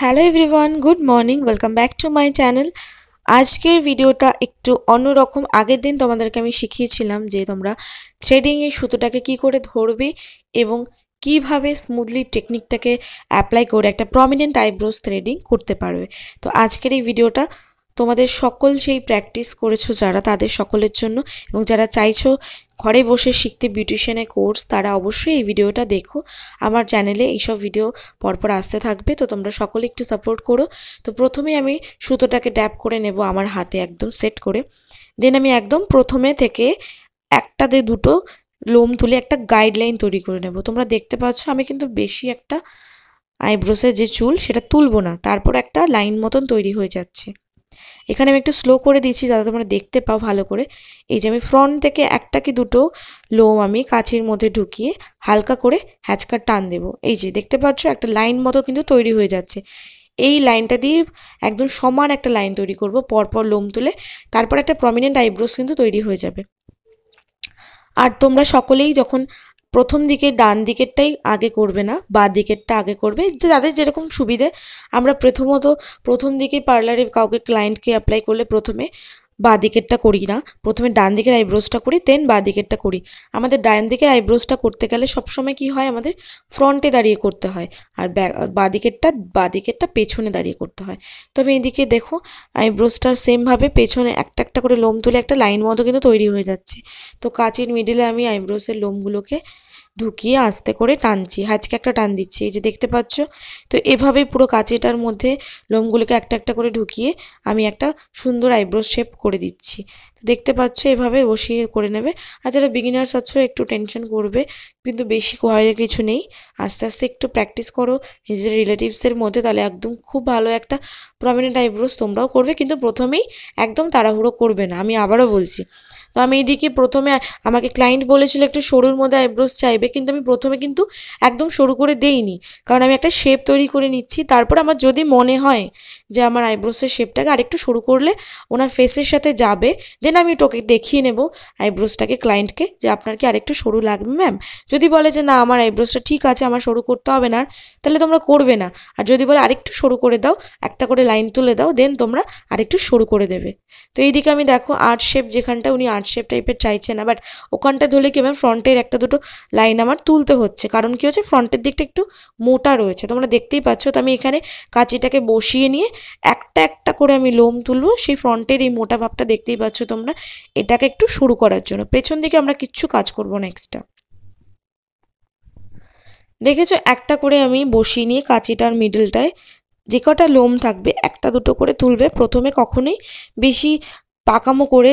hello everyone good morning welcome back to my channel আজকের ভিডিওটা একটু অন্যরকম আগের দিন তোমাদেরকে আমি শিখিয়েছিলাম যে তোমরা থ্রেডিংয়ে সুতোটাকে কি করে ধরবে এবং কিভাবে স্মুথলি টেকনিকটাকে অ্যাপ্লাই করে একটা প্রমিনেন্ট আইব্রোজ থ্রেডিং করতে পারবে তো আজকের এই ভিডিওটা তোমাদের সকল সেই প্র্যাকটিস করেছো যারা তাদের সকলের জন্য এবং যারা চাইছো ঘরে বসে শিখতে বিউটিশিয়ানের কোর্স তারা অবশ্যই এই ভিডিওটা দেখো আমার চ্যানেলে এইসব ভিডিও পরপর আসতে থাকবে তো তোমরা সকলে একটু সাপোর্ট করো তো প্রথমে আমি সুতোটাকে ড্যাপ করে নেব আমার হাতে একদম সেট করে দেন আমি একদম প্রথমে থেকে একটা দিয়ে দুটো লোম তুলে একটা গাইডলাইন তৈরি করে নেব তোমরা দেখতে পাচ্ছ আমি কিন্তু বেশি একটা আইব্রোসের যে চুল সেটা তুলবো না তারপর একটা লাইন মতন তৈরি হয়ে যাচ্ছে এখানে আমি একটু স্লো করে দিয়েছি যাতে তোমরা দেখতে পাও ভালো করে এই যে আমি ফ্রন্ট থেকে একটা কি দুটো লোম আমি কাছের মধ্যে ঢুকিয়ে হালকা করে হ্যাচকার টান দেব এই যে দেখতে পাচ্ছ একটা লাইন মতো কিন্তু তৈরি হয়ে যাচ্ছে এই লাইনটা দিয়ে একদম সমান একটা লাইন তৈরি করব পরপর লোম তুলে তারপর একটা প্রমিনেন্ট আইব্রোস কিন্তু তৈরি হয়ে যাবে আর তোমরা সকলেই যখন প্রথম দিকে ডান দিকেরটাই আগে করবে না বা দিকেরটা আগে করবে যে যাদের যেরকম সুবিধে আমরা প্রথমত প্রথম দিকে পার্লারে কাউকে ক্লায়েন্টকে অ্যাপ্লাই করলে প্রথমে বা দিকেরটা করি না প্রথমে ডান দিকের আইব্রোজটা করি দেন বা দিকেরটা করি আমাদের ডান দিকের আইব্রোজটা করতে গেলে সবসময় কি হয় আমাদের ফ্রন্টে দাঁড়িয়ে করতে হয় আর বা দিকেরটা বা দিকেরটা পেছনে দাঁড়িয়ে করতে হয় তবে এদিকে দেখো আইব্রোজটার সেমভাবে পেছনে একটা একটা করে লোম তুলে একটা লাইন মতো কিন্তু তৈরি হয়ে যাচ্ছে তো কাঁচির মিডিলে আমি আইব্রোজের লোমগুলোকে ঢুকিয়ে আস্তে করে টানছি হাজকে একটা টান দিচ্ছি এই যে দেখতে পাচ্ছ তো এভাবেই পুরো কাঁচিটার মধ্যে লোমগুলোকে একটা একটা করে ঢুকিয়ে আমি একটা সুন্দর আইব্রো শেপ করে দিচ্ছি দেখতে পাচ্ছ এভাবে বসিয়ে করে নেবে আর যারা বিগিনার্স আছো একটু টেনশন করবে কিন্তু বেশি কয়ের কিছু নেই আস্তে আস্তে একটু প্র্যাকটিস করো নিজের রিলেটিভসের মধ্যে তাহলে একদম খুব ভালো একটা প্রমিনেন্ট আইব্রোস তোমরাও করবে কিন্তু প্রথমেই একদম তাড়াহুড়ো করবে না আমি আবারও বলছি তো আমি এদিকে প্রথমে আমাকে ক্লায়েন্ট বলেছিল একটু সরুর মধ্যে আইব্রোস চাইবে কিন্তু আমি প্রথমে কিন্তু একদম সরু করে দেইনি কারণ আমি একটা শেপ তৈরি করে নিচ্ছি তারপর আমার যদি মনে হয় যে আমার আইব্রোসের শেপটাকে আরেকটু সরু করলে ওনার ফেসের সাথে যাবে দেন আমি ওটাকে দেখিয়ে নেব আইব্রোসটাকে ক্লায়েন্টকে যে আপনার কি আরেকটু সরু লাগবে ম্যাম যদি বলে যে না আমার আইব্রোসটা ঠিক আছে আমার সরু করতে হবে না তাহলে তোমরা করবে না আর যদি বলে আরেকটু সরু করে দাও একটা করে লাইন তুলে দাও দেন তোমরা আরেকটু সরু করে দেবে তো এইদিকে আমি দেখো আর্ট শেপ যেখানটা উনি আর্ট শেপ টাইপের চাইছে না বাট ওখানটা ধরলে কি ম্যাম ফ্রন্টের একটা দুটো লাইন আমার তুলতে হচ্ছে কারণ কি হচ্ছে ফ্রন্টের দিকটা একটু মোটা রয়েছে তোমরা দেখতেই পাচ্ছ তো আমি এখানে কাঁচিটাকে বসিয়ে নিয়ে একটা একটা করে আমি লোম তুলবো সেই ফ্রন্টের এই মোটা ভাবটা দেখতেই পাচ্ছ তোমরা এটাকে একটু শুরু করার জন্য পেছন দিকে আমরা কিচ্ছু কাজ করব না এক্সট্রা দেখেছো একটা করে আমি বসিয়ে নিয়ে কাঁচিটার মিডলটায় যে কটা লোম থাকবে একটা দুটো করে তুলবে প্রথমে কখনোই বেশি পাকামো করে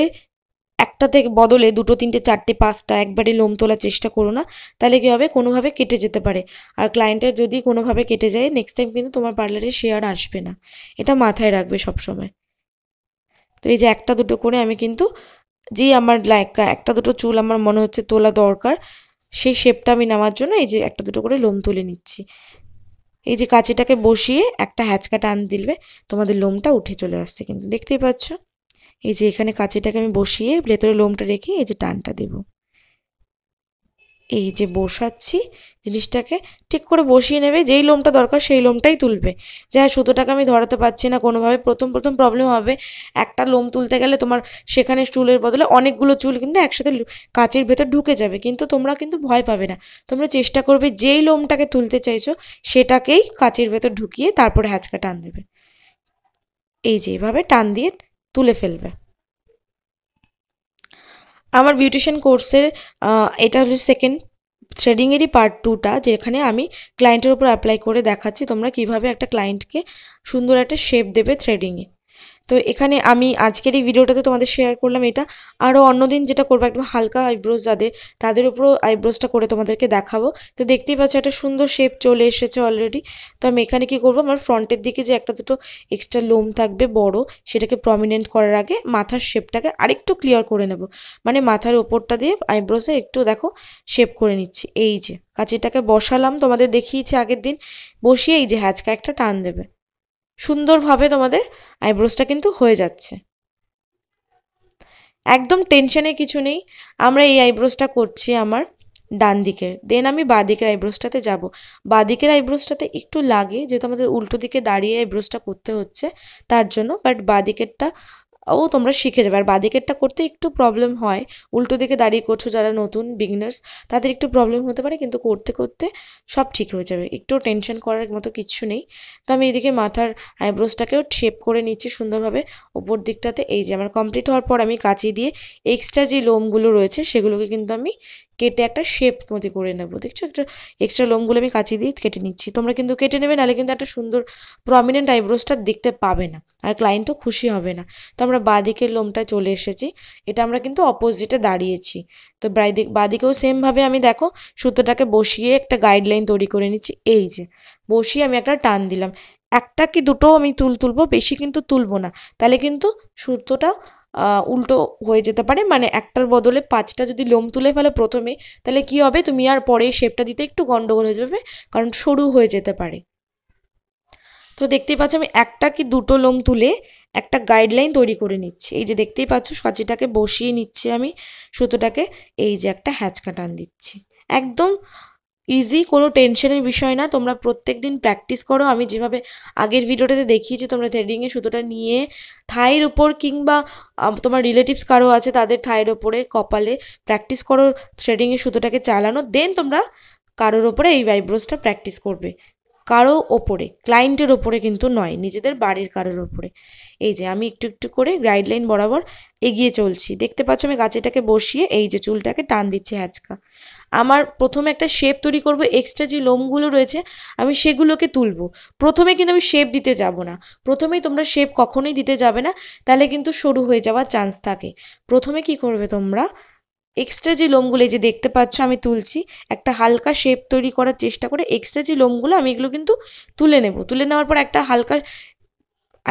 একটা থেকে বদলে দুটো তিনটে চারটে পাঁচটা একবারে লোম তোলার চেষ্টা করো না তাহলে কী হবে কোনোভাবে কেটে যেতে পারে আর ক্লায়েন্টের যদি কোনোভাবে কেটে যায় নেক্সট টাইম কিন্তু তোমার পার্লারে শেয়ার আসবে না এটা মাথায় রাখবে সবসময় তো এই যে একটা দুটো করে আমি কিন্তু যে আমার একটা দুটো চুল আমার মনে হচ্ছে তোলা দরকার সেই শেপটা আমি নেওয়ার জন্য এই যে একটা দুটো করে লোম তুলে নিচ্ছি এই যে কাঁচিটাকে বসিয়ে একটা হ্যাচকা টান দিলবে তোমাদের লোমটা উঠে চলে আসছে কিন্তু দেখতেই পাচ্ছ এই যে এখানে কাঁচিটাকে আমি বসিয়ে ভেতরে লোমটা রেখে এই যে টানটা দেব এই যে বসাচ্ছি জিনিসটাকে ঠিক করে বসিয়ে নেবে যেই লোমটা দরকার সেই লোমটাই তুলবে যে হ্যাঁ সুতোটাকে আমি ধরাতে পারছি না কোনোভাবে প্রথম প্রথম প্রবলেম হবে একটা লোম তুলতে গেলে তোমার সেখানে চুলের বদলে অনেকগুলো চুল কিন্তু একসাথে কাঁচের ভেতর ঢুকে যাবে কিন্তু তোমরা কিন্তু ভয় পাবে না তোমরা চেষ্টা করবে যেই লোমটাকে তুলতে চাইছো সেটাকেই কাঁচের ভেতর ঢুকিয়ে তারপরে হ্যাঁচকা টান দেবে এই যে এভাবে টান দিয়ে তুলে ফেলবে আমার বিউটিশিয়ান কোর্সের এটা হলো সেকেন্ড থ্রেডিংয়েরই পার্ট টুটা যেখানে আমি ক্লায়েন্টের উপর অ্যাপ্লাই করে দেখাচ্ছি তোমরা কিভাবে একটা ক্লায়েন্টকে সুন্দর একটা শেপ দেবে থ্রেডিংয়ে তো এখানে আমি আজকের এই ভিডিওটাতে তোমাদের শেয়ার করলাম এটা আরও অন্যদিন যেটা করবো একদম হালকা আইব্রোজ যাদের তাদের উপরও আইব্রোজটা করে তোমাদেরকে দেখাবো তো দেখতেই পাচ্ছ একটা সুন্দর শেপ চলে এসেছে অলরেডি তো আমি এখানে কি করব আমার ফ্রন্টের দিকে যে একটা দুটো এক্সট্রা লোম থাকবে বড় সেটাকে প্রমিনেন্ট করার আগে মাথার শেপটাকে আরেকটু ক্লিয়ার করে নেব মানে মাথার ওপরটা দিয়ে আইব্রোজে একটু দেখো শেপ করে নিচ্ছি এই যে কাঁচিটাকে বসালাম তোমাদের দেখিয়েছি আগের দিন বসিয়ে এই যে হ্যাঁচকা একটা টান দেবে সুন্দরভাবে তোমাদের আইব্রোসটা কিন্তু হয়ে যাচ্ছে একদম টেনশনে কিছু নেই আমরা এই আইব্রোসটা করছি আমার ডান দিকের দেন আমি বাঁ দিকের আইব্রোসটাতে যাব বাঁদিকের দিকের আইব্রোসটাতে একটু লাগে যেহেতু আমাদের উল্টো দিকে দাঁড়িয়ে আইব্রোসটা করতে হচ্ছে তার জন্য বাট বাঁ দিকেরটা ও তোমরা শিখে যাবে আর বাঁদিকেরটা করতে একটু প্রবলেম হয় উল্টো দিকে দাঁড়িয়ে করছো যারা নতুন বিগনার্স তাদের একটু প্রবলেম হতে পারে কিন্তু করতে করতে সব ঠিক হয়ে যাবে একটু টেনশন করার মতো কিচ্ছু নেই তো আমি এদিকে মাথার আইব্রোসটাকেও শেপ করে নিচ্ছি সুন্দরভাবে ওপর দিকটাতে এই যে আমার কমপ্লিট হওয়ার পর আমি কাঁচি দিয়ে এক্সট্রা যে লোমগুলো রয়েছে সেগুলোকে কিন্তু আমি কেটে একটা শেপ মতো করে নেবো দেখছো একটা এক্সট্রা লোমগুলো আমি কাঁচিয়ে দিয়ে কেটে নিচ্ছি তোমরা কিন্তু কেটে নেবে নাহলে কিন্তু একটা সুন্দর প্রমিনেন্ট আইব্রোসটা দেখতে পাবে না আর ক্লায়েন্টও খুশি হবে না তো আমরা বাঁদিকের লোমটা চলে এসেছি এটা আমরা কিন্তু অপোজিটে দাঁড়িয়েছি তো বাঁদিক বাঁদিকেও সেমভাবে আমি দেখো সুতোটাকে বসিয়ে একটা গাইডলাইন তৈরি করে নিচ্ছি এই যে বসিয়ে আমি একটা টান দিলাম একটা কি দুটো আমি তুল তুলবো বেশি কিন্তু তুলবো না তাহলে কিন্তু সুতোটা উল্টো হয়ে যেতে পারে মানে একটার বদলে পাঁচটা যদি লোম তুলে ফেলো প্রথমে তাহলে কি হবে তুমি আর পরে শেপটা দিতে একটু গন্ডগোল হয়ে যাবে কারণ সরু হয়ে যেতে পারে তো দেখতেই পাচ্ছ আমি একটা কি দুটো লোম তুলে একটা গাইডলাইন তৈরি করে নিচ্ছি এই যে দেখতেই পাচ্ছ সাজিটাকে বসিয়ে নিচ্ছি আমি সুতোটাকে এই যে একটা হ্যাচকা টান দিচ্ছি একদম ইজি কোনো টেনশনের বিষয় না তোমরা প্রত্যেক দিন প্র্যাকটিস করো আমি যেভাবে আগের ভিডিওটাতে দেখিয়েছি তোমরা থ্রেডিংয়ে সুতোটা নিয়ে থায়ের ওপর কিংবা তোমার রিলেটিভস কারো আছে তাদের থায়ের ওপরে কপালে প্র্যাকটিস করো থ্রেডিংয়ে সুতোটাকে চালানো দেন তোমরা কারোর ওপরে এই ভাইব্রোসটা প্র্যাকটিস করবে কারো ওপরে ক্লায়েন্টের ওপরে কিন্তু নয় নিজেদের বাড়ির কারোর ওপরে এই যে আমি একটু একটু করে গাইডলাইন বরাবর এগিয়ে চলছি দেখতে পাচ্ছ আমি গাছেটাকে বসিয়ে এই যে চুলটাকে টান দিচ্ছে হ্যাচকা আমার প্রথমে একটা শেপ তৈরি করব এক্সট্রা যে লোমগুলো রয়েছে আমি সেগুলোকে তুলব প্রথমে কিন্তু আমি শেপ দিতে যাব না প্রথমেই তোমরা শেপ কখনোই দিতে যাবে না তাহলে কিন্তু সরু হয়ে যাওয়ার চান্স থাকে প্রথমে কি করবে তোমরা এক্সট্রা যে লোমগুলো এই যে দেখতে পাচ্ছ আমি তুলছি একটা হালকা শেপ তৈরি করার চেষ্টা করে এক্সট্রা যে লোমগুলো আমি এগুলো কিন্তু তুলে নেব তুলে নেওয়ার পর একটা হালকা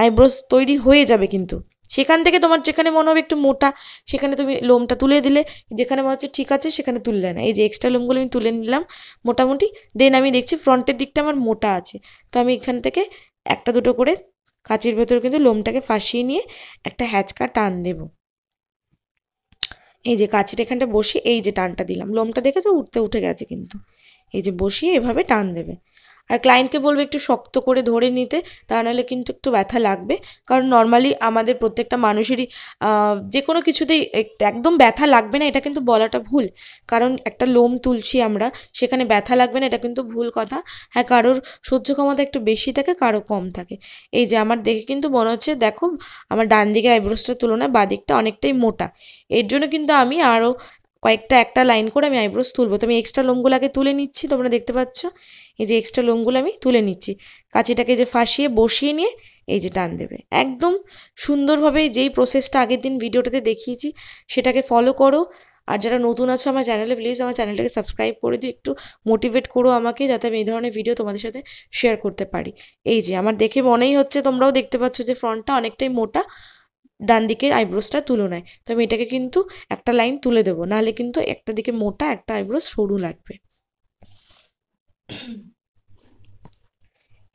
আইব্রোস তৈরি হয়ে যাবে কিন্তু সেখান থেকে তোমার যেখানে মনে হবে একটু মোটা সেখানে তুমি লোমটা তুলে দিলে যেখানে মনে হচ্ছে ঠিক আছে সেখানে তুললে না এই যে এক্সট্রা লোমগুলো আমি তুলে নিলাম মোটামুটি দেন আমি দেখছি ফ্রন্টের দিকটা আমার মোটা আছে তো আমি এখান থেকে একটা দুটো করে কাঁচির ভেতর কিন্তু লোমটাকে ফাঁসিয়ে নিয়ে একটা হ্যাচকা টান দেব এই যে কাঁচির এখানটা বসিয়ে এই যে টানটা দিলাম লোমটা দেখেছো উঠতে উঠে গেছে কিন্তু এই যে বসিয়ে এভাবে টান দেবে আর ক্লায়েন্টকে বলবে একটু শক্ত করে ধরে নিতে তা নাহলে কিন্তু একটু ব্যথা লাগবে কারণ নর্মালি আমাদের প্রত্যেকটা মানুষেরই যে কোনো কিছুতেই একদম ব্যথা লাগবে না এটা কিন্তু বলাটা ভুল কারণ একটা লোম তুলছি আমরা সেখানে ব্যথা লাগবে না এটা কিন্তু ভুল কথা হ্যাঁ কারোর সহ্য ক্ষমতা একটু বেশি থাকে কারো কম থাকে এই যে আমার দেখে কিন্তু মনে হচ্ছে দেখো আমার ডান দিকের আইব্রোসটার তুলনায় বাদিকটা অনেকটাই মোটা এর জন্য কিন্তু আমি আরও কয়েকটা একটা লাইন করে আমি আইব্রোস তুলবো তো আমি এক্সট্রা লোমগুলো আগে তুলে নিচ্ছি তোমরা দেখতে পাচ্ছ এই যে এক্সট্রা লোমগুলো আমি তুলে নিচ্ছি কাঁচিটাকে যে ফাঁসিয়ে বসিয়ে নিয়ে এই যে টান দেবে একদম সুন্দরভাবে যেই প্রসেসটা আগের দিন ভিডিওটাতে দেখিয়েছি সেটাকে ফলো করো আর যারা নতুন আছে আমার চ্যানেলে প্লিজ আমার চ্যানেলটাকে সাবস্ক্রাইব করে দিই একটু মোটিভেট করো আমাকে যাতে আমি এই ধরনের ভিডিও তোমাদের সাথে শেয়ার করতে পারি এই যে আমার দেখে মনেই হচ্ছে তোমরাও দেখতে পাচ্ছ যে ফ্রন্টটা অনেকটাই মোটা ডান দিকের আইব্রোসটা তুলনায় তো আমি এটাকে কিন্তু একটা লাইন তুলে দেবো নাহলে কিন্তু একটা দিকে মোটা একটা আইব্রোস সরু লাগবে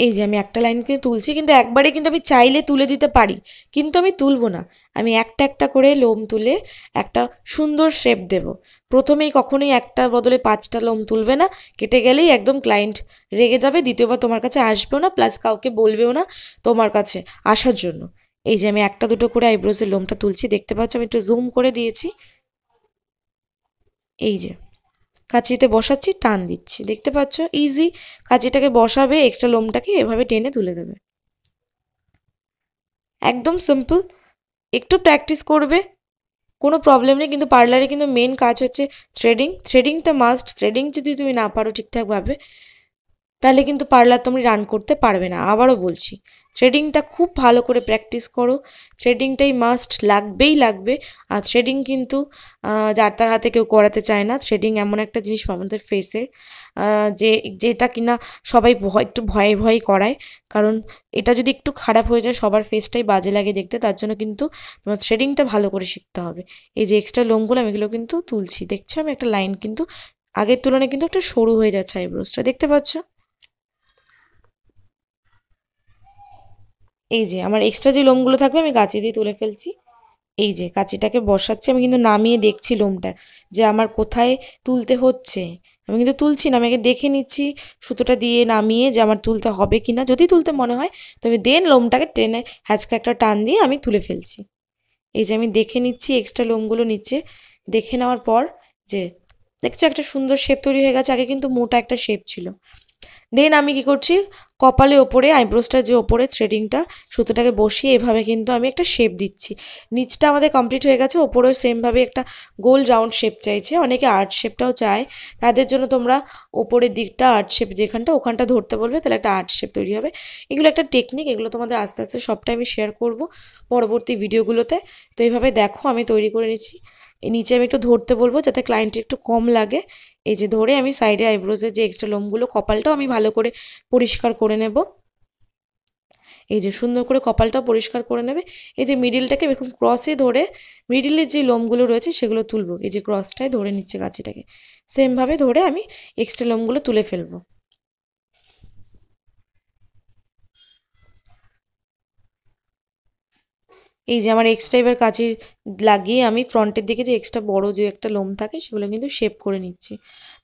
এই যে আমি একটা লাইনকে তুলছি কিন্তু একবারে কিন্তু আমি চাইলে তুলে দিতে পারি কিন্তু আমি তুলবো না আমি একটা একটা করে লোম তুলে একটা সুন্দর শেপ দেব প্রথমেই কখনোই একটা বদলে পাঁচটা লোম তুলবে না কেটে গেলেই একদম ক্লায়েন্ট রেগে যাবে দ্বিতীয়বার তোমার কাছে আসবেও না প্লাস কাউকে বলবেও না তোমার কাছে আসার জন্য এই যে আমি একটা দুটো করে আইব্রোজের লোমটা তুলছি দেখতে পাচ্ছ আমি একটু জুম করে দিয়েছি এই যে কাঁচিতে বসাচ্ছি টান দিচ্ছি দেখতে পাচ্ছ ইজি কাঁচিটাকে বসাবে এক্সট্রা লোমটাকে এভাবে টেনে তুলে দেবে একদম সিম্পল একটু প্র্যাকটিস করবে কোনো প্রবলেম নেই কিন্তু পার্লারে কিন্তু মেন কাজ হচ্ছে থ্রেডিং থ্রেডিংটা মাস্ট থ্রেডিং যদি তুমি না পারো ঠিকঠাকভাবে তাহলে কিন্তু পার্লার তুমি রান করতে পারবে না আবারও বলছি থ্রেডিংটা খুব ভালো করে প্র্যাকটিস করো থ্রেডিংটাই মাস্ট লাগবেই লাগবে আর থ্রেডিং কিন্তু যার তার হাতে কেউ করাতে চায় না থ্রেডিং এমন একটা জিনিস আমাদের ফেসে যে যেটা কিনা সবাই ভয় একটু ভয়ে ভয়ে করায় কারণ এটা যদি একটু খারাপ হয়ে যায় সবার ফেসটাই বাজে লাগে দেখতে তার জন্য কিন্তু তোমার থ্রেডিংটা ভালো করে শিখতে হবে এই যে এক্সট্রা লোমগুলো আমি এগুলো কিন্তু তুলছি দেখছো আমি একটা লাইন কিন্তু আগের তুলনায় কিন্তু একটা সরু হয়ে যাচ্ছে আইব্রোসটা দেখতে পাচ্ছ এই যে আমার এক্সট্রা যে লোমগুলো থাকবে আমি কাঁচি দিয়ে তুলে ফেলছি এই যে কাঁচিটাকে বসাচ্ছি আমি কিন্তু নামিয়ে দেখছি লোমটা যে আমার কোথায় তুলতে হচ্ছে আমি কিন্তু তুলছি না আমি আগে দেখে নিচ্ছি সুতোটা দিয়ে নামিয়ে যে আমার তুলতে হবে কি না যদি তুলতে মনে হয় তো আমি দেন লোমটাকে টেনে হ্যাচকা একটা টান দিয়ে আমি তুলে ফেলছি এই যে আমি দেখে নিচ্ছি এক্সট্রা লোমগুলো নিচে দেখে নেওয়ার পর যে দেখছো একটা সুন্দর শেপ তৈরি হয়ে গেছে আগে কিন্তু মোটা একটা শেপ ছিল দেন আমি কি করছি কপালে ওপরে আইব্রোসটার যে ওপরে থ্রেডিংটা সুতোটাকে বসিয়ে এভাবে কিন্তু আমি একটা শেপ দিচ্ছি নিচটা আমাদের কমপ্লিট হয়ে গেছে ওপরেও সেমভাবে একটা গোল রাউন্ড শেপ চাইছে অনেকে আর্ট শেপটাও চায় তাদের জন্য তোমরা ওপরের দিকটা আর্ট শেপ যেখানটা ওখানটা ধরতে বলবে তাহলে একটা আর্ট শেপ তৈরি হবে এগুলো একটা টেকনিক এগুলো তোমাদের আস্তে আস্তে সবটাই আমি শেয়ার করব পরবর্তী ভিডিওগুলোতে তো এইভাবে দেখো আমি তৈরি করে নিচ্ছি এই নিচে আমি একটু ধরতে বলবো যাতে ক্লায়েন্টের একটু কম লাগে এই যে ধরে আমি সাইডে আইব্রোজের যে এক্সট্রা লোমগুলো কপালটাও আমি ভালো করে পরিষ্কার করে নেব এই যে সুন্দর করে কপালটাও পরিষ্কার করে নেবে এই যে মিডিলটাকে এরকম ক্রসে ধরে মিডিলের যে লোমগুলো রয়েছে সেগুলো তুলবো এই যে ক্রসটায় ধরে নিচ্ছে গাছিটাকে সেমভাবে ধরে আমি এক্সট্রা লোমগুলো তুলে ফেলবো এই যে আমার এক্সট্রা এবার কাঁচি লাগিয়ে আমি ফ্রন্টের দিকে যে এক্সট্রা বড় যে একটা লোম থাকে সেগুলো কিন্তু শেপ করে নিচ্ছি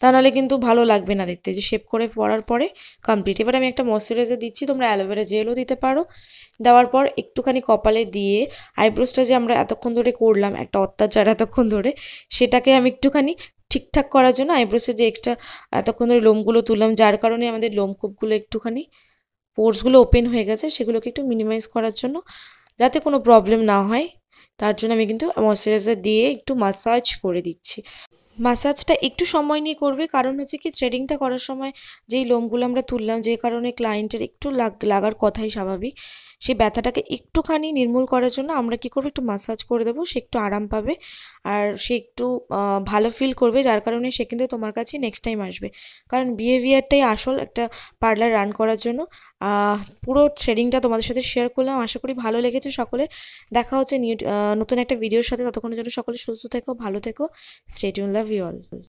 তা নাহলে কিন্তু ভালো লাগবে না দেখতে যে শেপ করে পরার পরে কমপ্লিট এবার আমি একটা ময়শ্চারাইজার দিচ্ছি তোমরা অ্যালোভেরা জেলও দিতে পারো দেওয়ার পর একটুখানি কপালে দিয়ে আইব্রোসটা যে আমরা এতক্ষণ ধরে করলাম একটা অত্যাচার এতক্ষণ ধরে সেটাকে আমি একটুখানি ঠিকঠাক করার জন্য আইব্রোসের যে এক্সট্রা এতক্ষণ ধরে লোমগুলো তুললাম যার কারণে আমাদের লোমকূপগুলো একটুখানি পোর্সগুলো ওপেন হয়ে গেছে সেগুলোকে একটু মিনিমাইজ করার জন্য যাতে কোনো প্রবলেম না হয় তার জন্য আমি কিন্তু ময়শ্চারাইজার দিয়ে একটু মাসাজ করে দিচ্ছি মাসাজটা একটু সময় নিয়ে করবে কারণ হচ্ছে কি থ্রেডিংটা করার সময় যেই লোমগুলো আমরা তুললাম যে কারণে ক্লায়েন্টের একটু লাগার কথাই স্বাভাবিক সেই ব্যথাটাকে একটুখানি নির্মূল করার জন্য আমরা কি করবো একটু মাসাজ করে দেবো সে একটু আরাম পাবে আর সে একটু ভালো ফিল করবে যার কারণে সে কিন্তু তোমার কাছে নেক্সট টাইম আসবে কারণ বিহেভিয়ারটাই আসল একটা পার্লার রান করার জন্য পুরো ট্রেডিংটা তোমাদের সাথে শেয়ার করলাম আশা করি ভালো লেগেছে সকলের দেখা হচ্ছে নিউ নতুন একটা ভিডিওর সাথে ততক্ষণের জন্য সকলে সুস্থ থেকো ভালো থেকো স্টেট ইউন লাভ ইউ অল